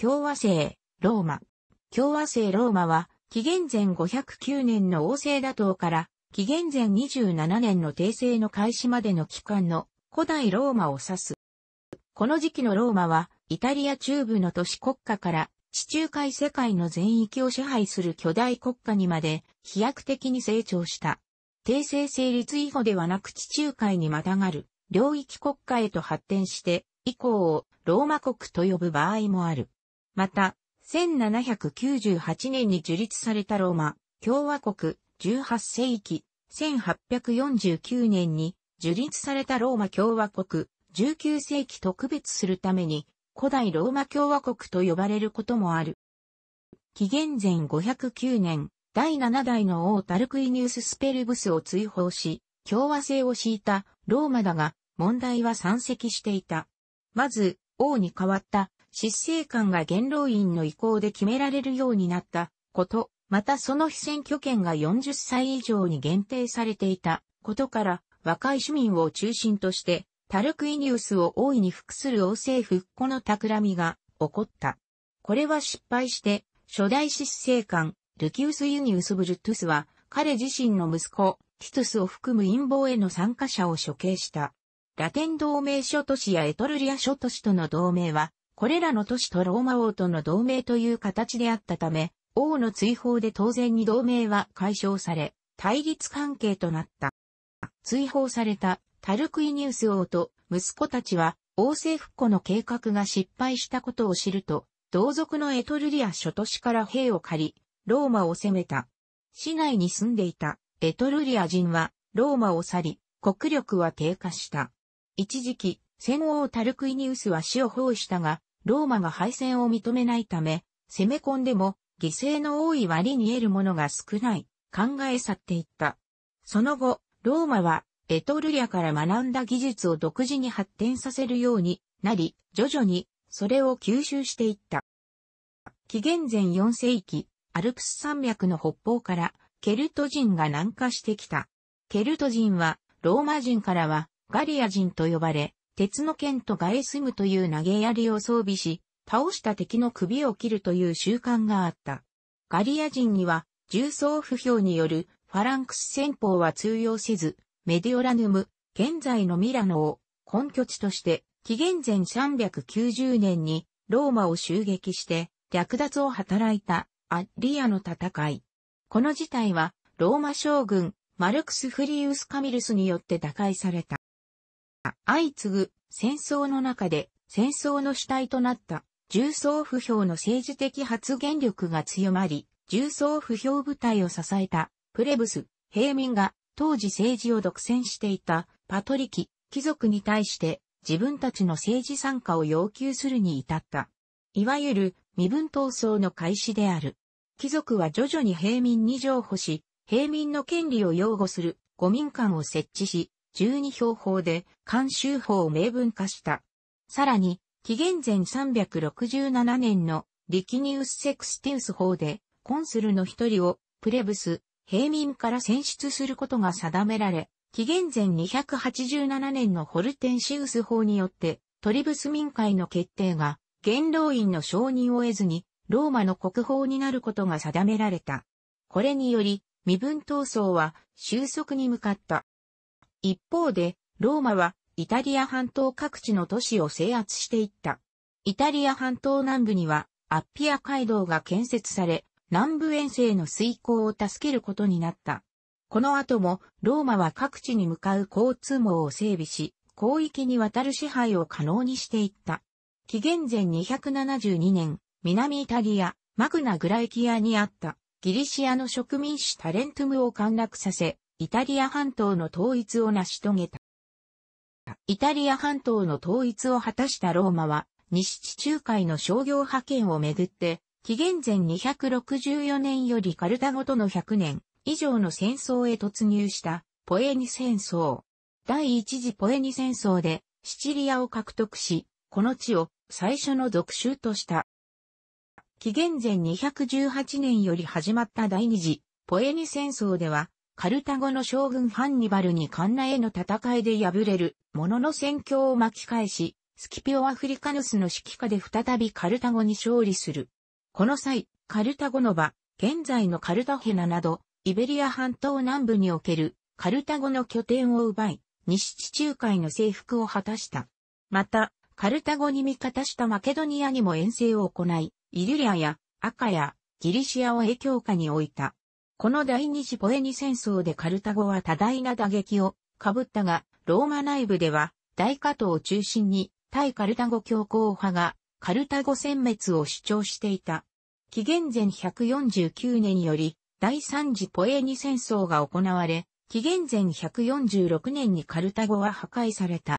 共和制、ローマ。共和制ローマは、紀元前509年の王政打倒から、紀元前27年の帝政の開始までの期間の古代ローマを指す。この時期のローマは、イタリア中部の都市国家から地中海世界の全域を支配する巨大国家にまで飛躍的に成長した。帝政成立以後ではなく地中海にまたがる領域国家へと発展して以降をローマ国と呼ぶ場合もある。また、1798年に樹立されたローマ、共和国、18世紀、1849年に樹立されたローマ共和国、19世紀特別するために、古代ローマ共和国と呼ばれることもある。紀元前509年、第7代の王タルクイニウス・スペルブスを追放し、共和制を敷いたローマだが、問題は山積していた。まず、王に代わった執政官が元老院の意向で決められるようになったこと、またその被選挙権が40歳以上に限定されていたことから、若い市民を中心として、タルクイニウスを大いに服する王政復古の企みが起こった。これは失敗して、初代執政官、ルキウス・ユニウス・ブルトゥスは、彼自身の息子、ティトゥスを含む陰謀への参加者を処刑した。ラテン同盟諸都市やエトルリア諸都市との同盟は、これらの都市とローマ王との同盟という形であったため、王の追放で当然に同盟は解消され、対立関係となった。追放されたタルクイニウス王と息子たちは王政復古の計画が失敗したことを知ると、同族のエトルリア諸都市から兵を借り、ローマを攻めた。市内に住んでいたエトルリア人はローマを去り、国力は低下した。一時期、戦王タルクイニウスは死を放したが、ローマが敗戦を認めないため、攻め込んでも犠牲の多い割に得るものが少ない、考え去っていった。その後、ローマはエトルリアから学んだ技術を独自に発展させるようになり、徐々にそれを吸収していった。紀元前4世紀、アルプス山脈の北方からケルト人が南下してきた。ケルト人はローマ人からはガリア人と呼ばれ、鉄の剣とガエスムという投げ槍を装備し、倒した敵の首を切るという習慣があった。ガリア人には、重装不評によるファランクス戦法は通用せず、メディオラヌム、現在のミラノを根拠地として、紀元前390年にローマを襲撃して略奪を働いたアッリアの戦い。この事態はローマ将軍マルクス・フリウス・カミルスによって打開された。相次ぐ戦争の中で戦争の主体となった重層不評の政治的発言力が強まり、重層不評部隊を支えたプレブス、平民が当時政治を独占していたパトリキ、貴族に対して自分たちの政治参加を要求するに至った。いわゆる身分闘争の開始である。貴族は徐々に平民に譲歩し、平民の権利を擁護する五民館を設置し、12標法で慣習法を明文化した。さらに、紀元前367年のリキニウス・セクスティウス法で、コンスルの一人をプレブス、平民から選出することが定められ、紀元前287年のホルテンシウス法によって、トリブス民会の決定が、元老院の承認を得ずに、ローマの国宝になることが定められた。これにより、身分闘争は収束に向かった。一方で、ローマはイタリア半島各地の都市を制圧していった。イタリア半島南部にはアッピア街道が建設され、南部遠征の遂行を助けることになった。この後もローマは各地に向かう交通網を整備し、広域にわたる支配を可能にしていった。紀元前272年、南イタリア、マグナ・グライキアにあったギリシアの植民主タレントムを陥落させ、イタリア半島の統一を成し遂げた。イタリア半島の統一を果たしたローマは、西地中海の商業派遣をめぐって、紀元前264年よりカルタゴとの100年以上の戦争へ突入したポエニ戦争。第一次ポエニ戦争でシチリアを獲得し、この地を最初の属州とした。紀元前218年より始まった第二次ポエニ戦争ではカルタゴの将軍ハンニバルにカンナへの戦いで敗れるものの戦況を巻き返し、スキピオ・アフリカヌスの指揮下で再びカルタゴに勝利する。この際、カルタゴの場、現在のカルタヘナなど、イベリア半島南部におけるカルタゴの拠点を奪い、西地中海の征服を果たした。また、カルタゴに味方したマケドニアにも遠征を行い、イリュリアや赤やギリシアを影響下に置いた。この第二次ポエニ戦争でカルタゴは多大な打撃を被ったが、ローマ内部では大加藤を中心に対カルタゴ強硬派がカルタゴ殲滅を主張していた。紀元前149年より第三次ポエニ戦争が行われ、紀元前146年にカルタゴは破壊された。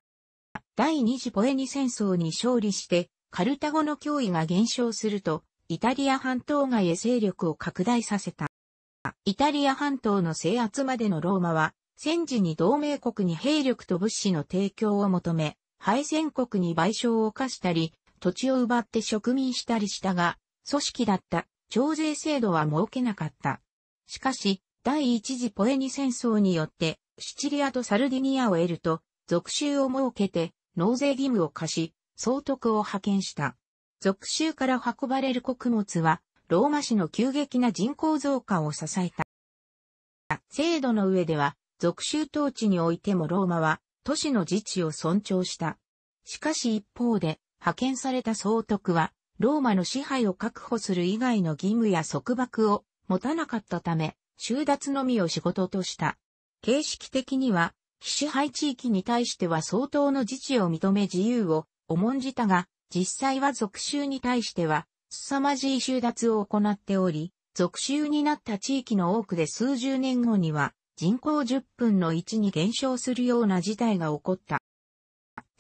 第二次ポエニ戦争に勝利して、カルタゴの脅威が減少すると、イタリア半島外へ勢力を拡大させた。イタリア半島の制圧までのローマは、戦時に同盟国に兵力と物資の提供を求め、敗戦国に賠償を課したり、土地を奪って植民したりしたが、組織だった徴税制度は設けなかった。しかし、第一次ポエニ戦争によって、シチリアとサルディニアを得ると、属州を設けて、納税義務を課し、総督を派遣した。属州から運ばれる穀物は、ローマ市の急激な人口増加を支えた。制度の上では、属州統治においてもローマは、都市の自治を尊重した。しかし一方で、派遣された総督は、ローマの支配を確保する以外の義務や束縛を持たなかったため、収奪のみを仕事とした。形式的には、非支配地域に対しては相当の自治を認め自由を重んじたが、実際は属州に対しては凄まじい収奪を行っており、属州になった地域の多くで数十年後には人口10分の1に減少するような事態が起こった。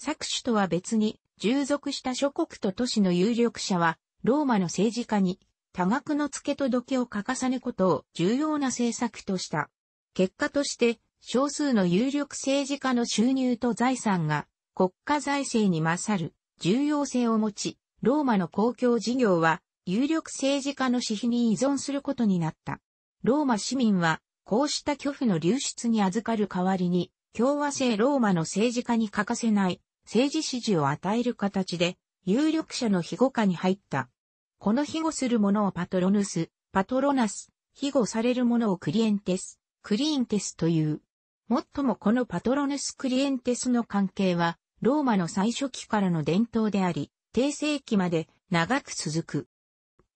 搾取とは別に、従属した諸国と都市の有力者は、ローマの政治家に多額の付け届けを欠かさぬことを重要な政策とした。結果として、少数の有力政治家の収入と財産が国家財政に勝る重要性を持ち、ローマの公共事業は有力政治家の私費に依存することになった。ローマ市民はこうした巨富の流出に預かる代わりに共和制ローマの政治家に欠かせない政治支持を与える形で有力者の庇護下に入った。この庇護する者をパトロヌス、パトロナス、庇護される者をクリエンテス、クリエンテスという。もっともこのパトロヌス・クリエンテスの関係は、ローマの最初期からの伝統であり、低世紀まで長く続く。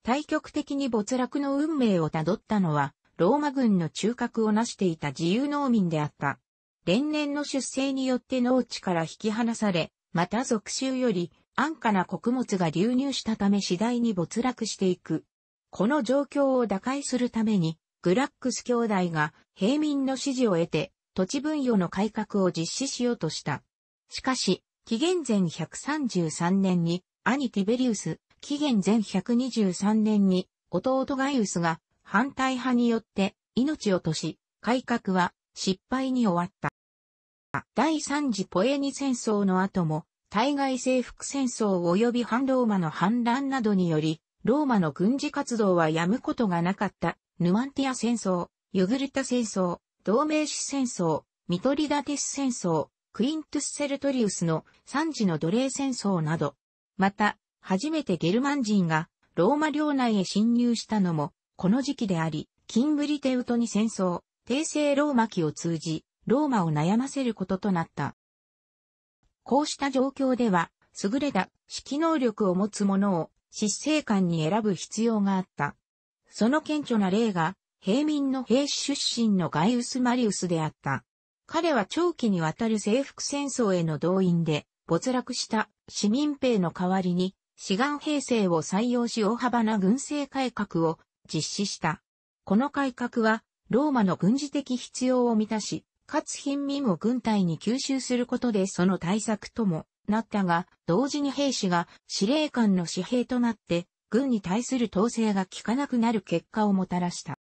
対極的に没落の運命をたどったのは、ローマ軍の中核を成していた自由農民であった。連年の出生によって農地から引き離され、また俗州より安価な穀物が流入したため次第に没落していく。この状況を打開するために、グラックス兄弟が平民の支持を得て、土地分与の改革を実施しようとした。しかし、紀元前133年に兄ティベリウス、紀元前123年に弟ガイウスが反対派によって命を落とし、改革は失敗に終わった。第三次ポエニ戦争の後も、対外征服戦争及び反ローマの反乱などにより、ローマの軍事活動はやむことがなかった、ヌマンティア戦争、ユグルタ戦争、同盟史戦争、ミトリダテス戦争、クイントゥス・セルトリウスの三次の奴隷戦争など、また、初めてゲルマン人がローマ領内へ侵入したのも、この時期であり、キンブリテウトに戦争、帝政ローマ期を通じ、ローマを悩ませることとなった。こうした状況では、優れた指揮能力を持つ者を執政官に選ぶ必要があった。その顕著な例が、平民の兵士出身のガイウス・マリウスであった。彼は長期にわたる征服戦争への動員で没落した市民兵の代わりに志願兵制を採用し大幅な軍政改革を実施した。この改革はローマの軍事的必要を満たし、かつ貧民を軍隊に吸収することでその対策ともなったが、同時に兵士が司令官の私兵となって軍に対する統制が効かなくなる結果をもたらした。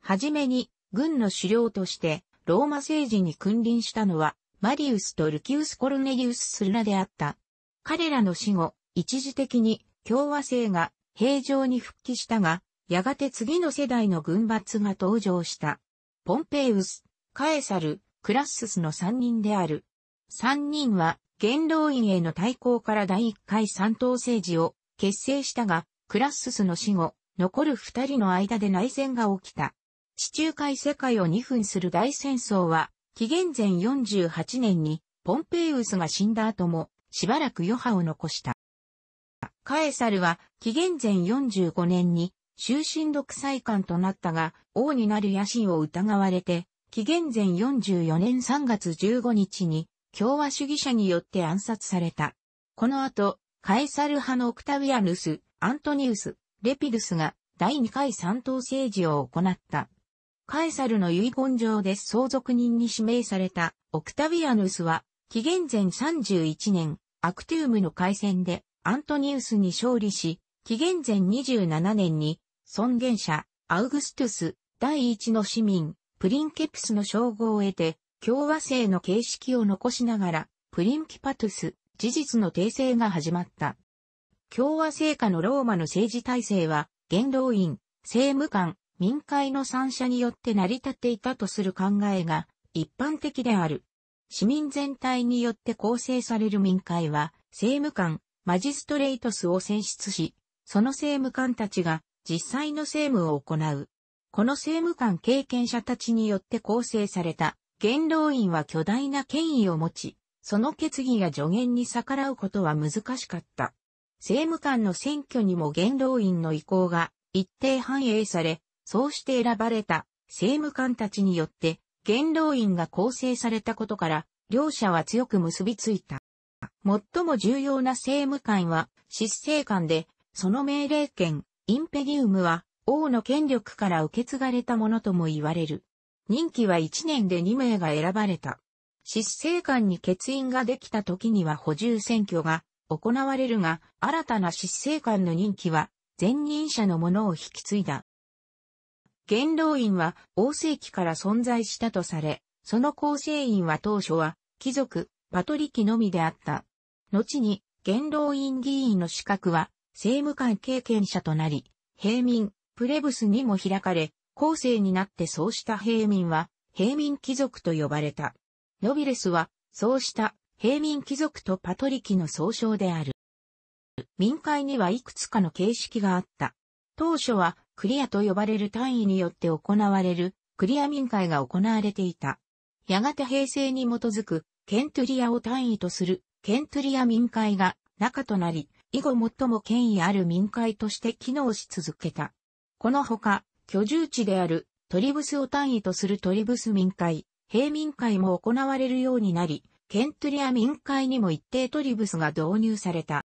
はじめに軍の首領としてローマ政治に君臨したのは、マリウスとルキウス・コルネリウス・スルナであった。彼らの死後、一時的に共和制が平常に復帰したが、やがて次の世代の軍閥が登場した。ポンペイウス、カエサル、クラッススの三人である。三人は、元老院への対抗から第一回三党政治を結成したが、クラッススの死後、残る二人の間で内戦が起きた。地中海世界を2分する大戦争は、紀元前48年にポンペイウスが死んだ後も、しばらく余波を残した。カエサルは紀元前45年に終身独裁官となったが、王になる野心を疑われて、紀元前44年3月15日に共和主義者によって暗殺された。この後、カエサル派のオクタヴィアヌス、アントニウス、レピドゥスが第2回三党政治を行った。カエサルの遺言状で相続人に指名されたオクタビアヌスは、紀元前31年、アクティウムの海戦でアントニウスに勝利し、紀元前27年に尊厳者、アウグストゥス、第一の市民、プリンケプスの称号を得て、共和制の形式を残しながら、プリンキパトゥス、事実の訂正が始まった。共和制下のローマの政治体制は、元老院、政務官、民会の三者によって成り立っていたとする考えが一般的である。市民全体によって構成される民会は、政務官、マジストレイトスを選出し、その政務官たちが実際の政務を行う。この政務官経験者たちによって構成された元老院は巨大な権威を持ち、その決議や助言に逆らうことは難しかった。政務官の選挙にも元老院の意向が一定反映され、そうして選ばれた政務官たちによって元老院が構成されたことから、両者は強く結びついた。最も重要な政務官は執政官で、その命令権、インペリウムは王の権力から受け継がれたものとも言われる。任期は1年で2名が選ばれた。執政官に欠員ができた時には補充選挙が行われるが、新たな執政官の任期は前任者のものを引き継いだ。元老院は、王世紀から存在したとされ、その構成員は当初は、貴族、パトリキのみであった。後に、元老院議員の資格は、政務官経験者となり、平民、プレブスにも開かれ、後世になってそうした平民は、平民貴族と呼ばれた。ノビレスは、そうした平民貴族とパトリキの総称である。民会にはいくつかの形式があった。当初はクリアと呼ばれる単位によって行われる、クリア民会が行われていた。やがて平成に基づく、ケントリアを単位とする、ケントリア民会が中となり、以後最も権威ある民会として機能し続けた。このほか、居住地であるトリブスを単位とするトリブス民会、平民会も行われるようになり、ケントリア民会にも一定トリブスが導入された。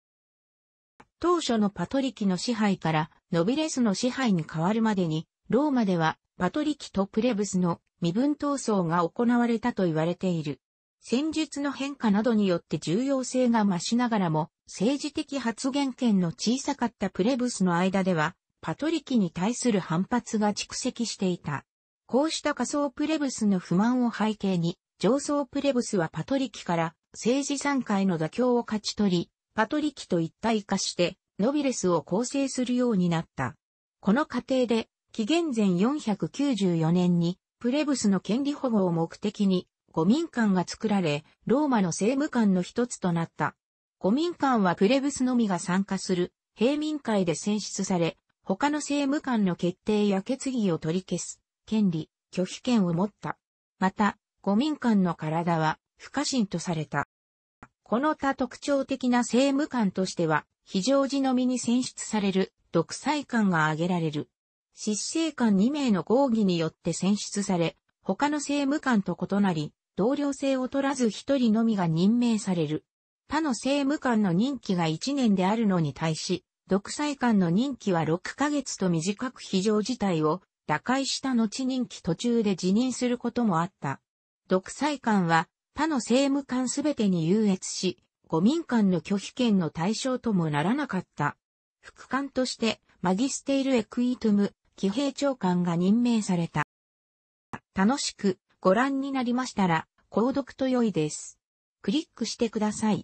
当初のパトリキの支配からノビレスの支配に変わるまでに、ローマではパトリキとプレブスの身分闘争が行われたと言われている。戦術の変化などによって重要性が増しながらも、政治的発言権の小さかったプレブスの間では、パトリキに対する反発が蓄積していた。こうした仮想プレブスの不満を背景に、上層プレブスはパトリキから政治参加への妥協を勝ち取り、パトリキと一体化してノビレスを構成するようになった。この過程で、紀元前494年に、プレブスの権利保護を目的に、五民館が作られ、ローマの政務官の一つとなった。五民館はプレブスのみが参加する、平民会で選出され、他の政務官の決定や決議を取り消す、権利、拒否権を持った。また、五民館の体は、不可侵とされた。この他特徴的な政務官としては、非常時のみに選出される独裁官が挙げられる。執政官2名の合議によって選出され、他の政務官と異なり、同僚制を取らず1人のみが任命される。他の政務官の任期が1年であるのに対し、独裁官の任期は6ヶ月と短く非常事態を打開した後任期途中で辞任することもあった。独裁官は他の政務官すべてに優越し、五民間の拒否権の対象ともならなかった。副官として、マギステイル・エクイトム、騎兵長官が任命された。楽しくご覧になりましたら、購読と良いです。クリックしてください。